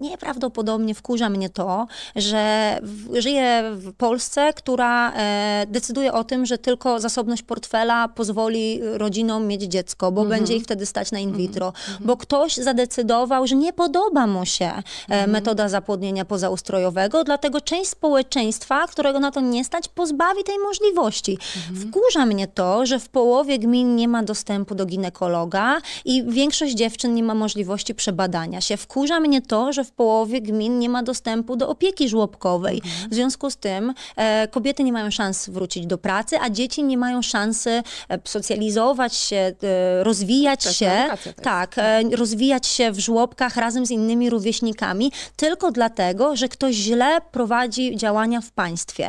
nieprawdopodobnie wkurza mnie to, że żyję w Polsce, która e, decyduje o tym, że tylko zasobność portfela pozwoli rodzinom mieć dziecko, bo mhm. będzie ich wtedy stać na in vitro, mhm. Mhm. bo ktoś zadecydował, że nie podoba mu się e, metoda zapłodnienia pozaustrojowego, dlatego część społeczeństwa, którego na to nie stać, pozbawi tej możliwości. Wkurza mnie to, że w połowie gmin nie ma dostępu do ginekologa i większość dziewczyn nie ma możliwości przebadania się. Wkurza mnie to, że w w połowie gmin nie ma dostępu do opieki żłobkowej. W związku z tym e, kobiety nie mają szans wrócić do pracy, a dzieci nie mają szansy e, socjalizować się, e, rozwijać Też się. Tak, e, rozwijać się w żłobkach razem z innymi rówieśnikami, tylko dlatego, że ktoś źle prowadzi działania w państwie.